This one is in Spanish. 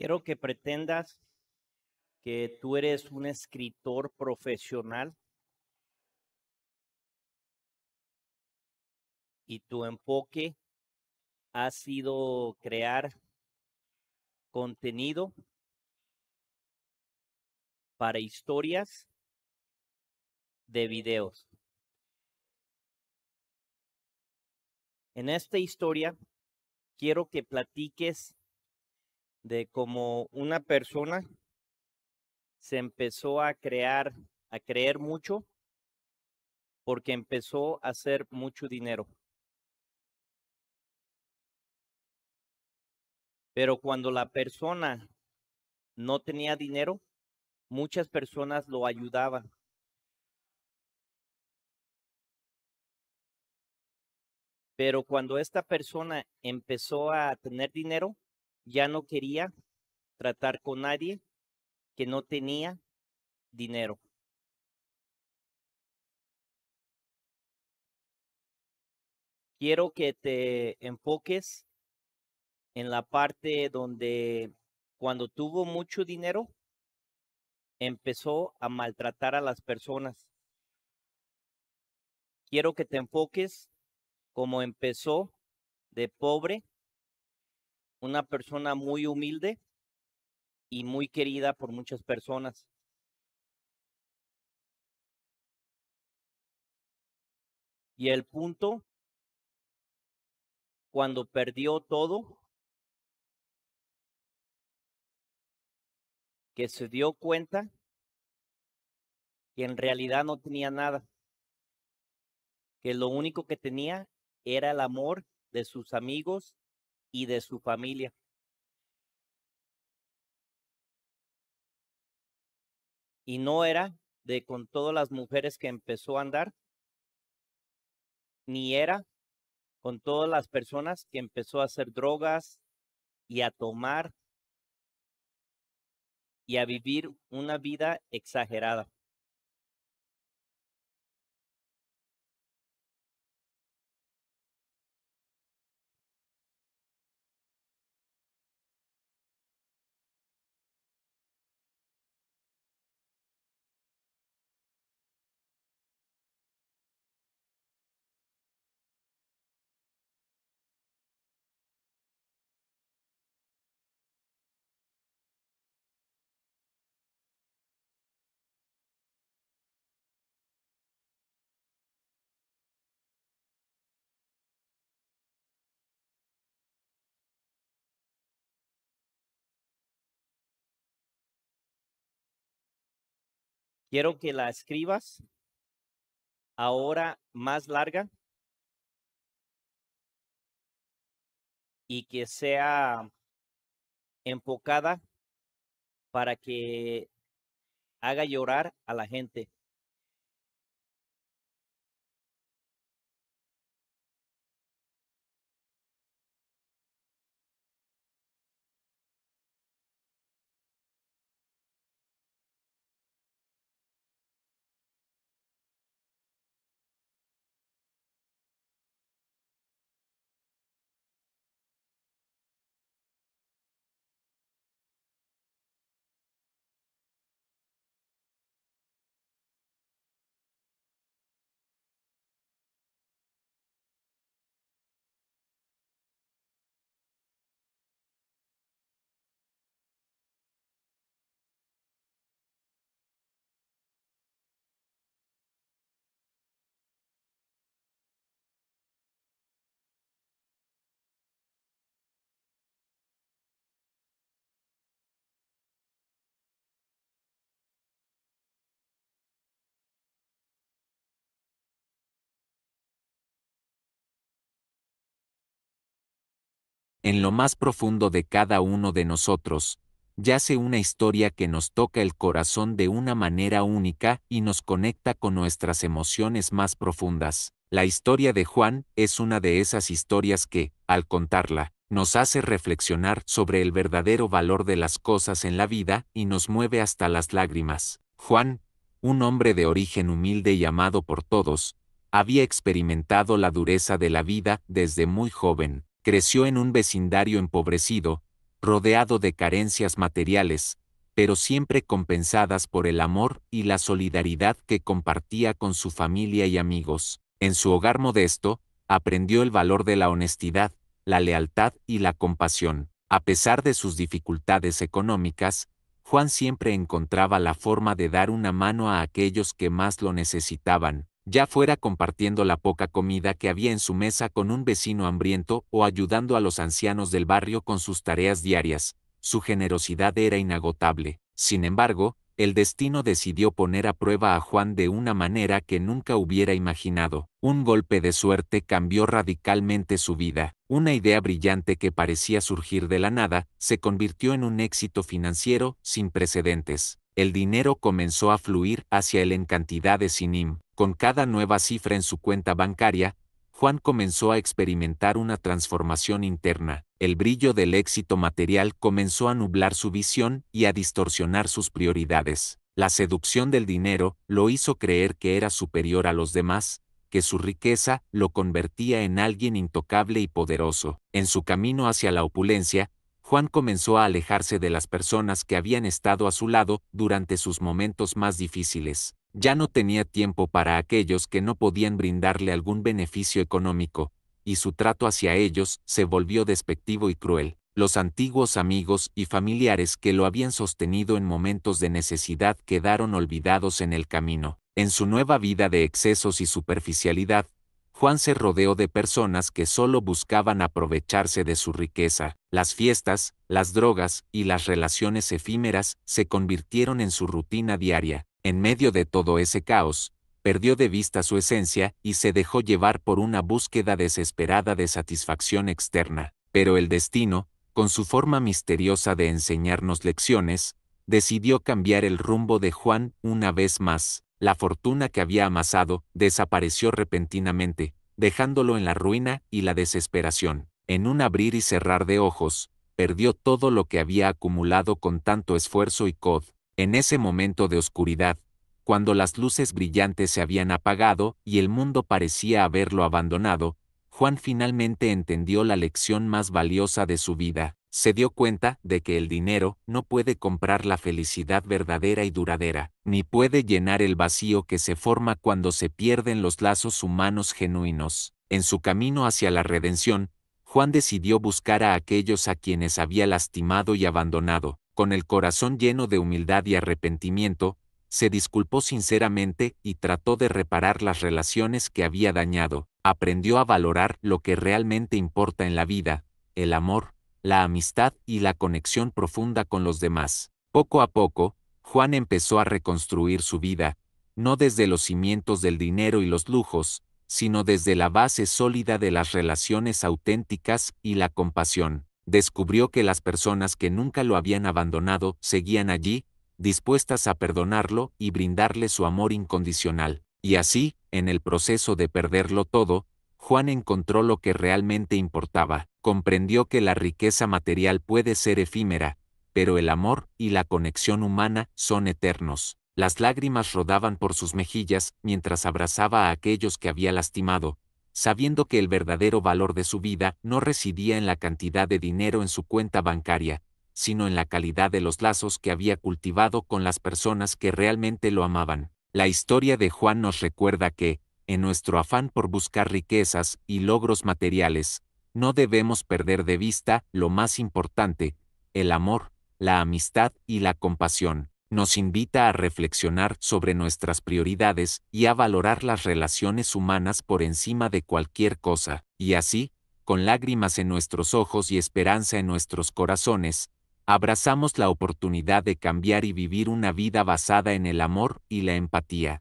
Quiero que pretendas que tú eres un escritor profesional y tu enfoque ha sido crear contenido para historias de videos. En esta historia quiero que platiques de cómo una persona se empezó a crear, a creer mucho, porque empezó a hacer mucho dinero. Pero cuando la persona no tenía dinero, muchas personas lo ayudaban. Pero cuando esta persona empezó a tener dinero, ya no quería tratar con nadie que no tenía dinero. Quiero que te enfoques en la parte donde cuando tuvo mucho dinero, empezó a maltratar a las personas. Quiero que te enfoques como empezó de pobre una persona muy humilde y muy querida por muchas personas. Y el punto, cuando perdió todo, que se dio cuenta que en realidad no tenía nada, que lo único que tenía era el amor de sus amigos y de su familia. Y no era de con todas las mujeres que empezó a andar, ni era con todas las personas que empezó a hacer drogas y a tomar y a vivir una vida exagerada. Quiero que la escribas ahora más larga y que sea enfocada para que haga llorar a la gente. en lo más profundo de cada uno de nosotros, yace una historia que nos toca el corazón de una manera única y nos conecta con nuestras emociones más profundas. La historia de Juan es una de esas historias que, al contarla, nos hace reflexionar sobre el verdadero valor de las cosas en la vida y nos mueve hasta las lágrimas. Juan, un hombre de origen humilde y amado por todos, había experimentado la dureza de la vida desde muy joven creció en un vecindario empobrecido, rodeado de carencias materiales, pero siempre compensadas por el amor y la solidaridad que compartía con su familia y amigos. En su hogar modesto, aprendió el valor de la honestidad, la lealtad y la compasión. A pesar de sus dificultades económicas, Juan siempre encontraba la forma de dar una mano a aquellos que más lo necesitaban, ya fuera compartiendo la poca comida que había en su mesa con un vecino hambriento o ayudando a los ancianos del barrio con sus tareas diarias, su generosidad era inagotable. Sin embargo, el destino decidió poner a prueba a Juan de una manera que nunca hubiera imaginado. Un golpe de suerte cambió radicalmente su vida. Una idea brillante que parecía surgir de la nada, se convirtió en un éxito financiero sin precedentes. El dinero comenzó a fluir hacia él en cantidades sin con cada nueva cifra en su cuenta bancaria, Juan comenzó a experimentar una transformación interna, el brillo del éxito material comenzó a nublar su visión y a distorsionar sus prioridades. La seducción del dinero lo hizo creer que era superior a los demás, que su riqueza lo convertía en alguien intocable y poderoso. En su camino hacia la opulencia, Juan comenzó a alejarse de las personas que habían estado a su lado durante sus momentos más difíciles ya no tenía tiempo para aquellos que no podían brindarle algún beneficio económico, y su trato hacia ellos se volvió despectivo y cruel. Los antiguos amigos y familiares que lo habían sostenido en momentos de necesidad quedaron olvidados en el camino. En su nueva vida de excesos y superficialidad, Juan se rodeó de personas que solo buscaban aprovecharse de su riqueza. Las fiestas, las drogas y las relaciones efímeras se convirtieron en su rutina diaria, en medio de todo ese caos, perdió de vista su esencia y se dejó llevar por una búsqueda desesperada de satisfacción externa. Pero el destino, con su forma misteriosa de enseñarnos lecciones, decidió cambiar el rumbo de Juan una vez más. La fortuna que había amasado desapareció repentinamente, dejándolo en la ruina y la desesperación. En un abrir y cerrar de ojos, perdió todo lo que había acumulado con tanto esfuerzo y cod. En ese momento de oscuridad, cuando las luces brillantes se habían apagado y el mundo parecía haberlo abandonado, Juan finalmente entendió la lección más valiosa de su vida. Se dio cuenta de que el dinero no puede comprar la felicidad verdadera y duradera, ni puede llenar el vacío que se forma cuando se pierden los lazos humanos genuinos. En su camino hacia la redención, Juan decidió buscar a aquellos a quienes había lastimado y abandonado, con el corazón lleno de humildad y arrepentimiento, se disculpó sinceramente y trató de reparar las relaciones que había dañado, aprendió a valorar lo que realmente importa en la vida, el amor, la amistad y la conexión profunda con los demás. Poco a poco, Juan empezó a reconstruir su vida, no desde los cimientos del dinero y los lujos, sino desde la base sólida de las relaciones auténticas y la compasión descubrió que las personas que nunca lo habían abandonado seguían allí, dispuestas a perdonarlo y brindarle su amor incondicional. Y así, en el proceso de perderlo todo, Juan encontró lo que realmente importaba, comprendió que la riqueza material puede ser efímera, pero el amor y la conexión humana son eternos. Las lágrimas rodaban por sus mejillas mientras abrazaba a aquellos que había lastimado, sabiendo que el verdadero valor de su vida no residía en la cantidad de dinero en su cuenta bancaria, sino en la calidad de los lazos que había cultivado con las personas que realmente lo amaban. La historia de Juan nos recuerda que, en nuestro afán por buscar riquezas y logros materiales, no debemos perder de vista lo más importante, el amor, la amistad y la compasión nos invita a reflexionar sobre nuestras prioridades y a valorar las relaciones humanas por encima de cualquier cosa, y así, con lágrimas en nuestros ojos y esperanza en nuestros corazones, abrazamos la oportunidad de cambiar y vivir una vida basada en el amor y la empatía.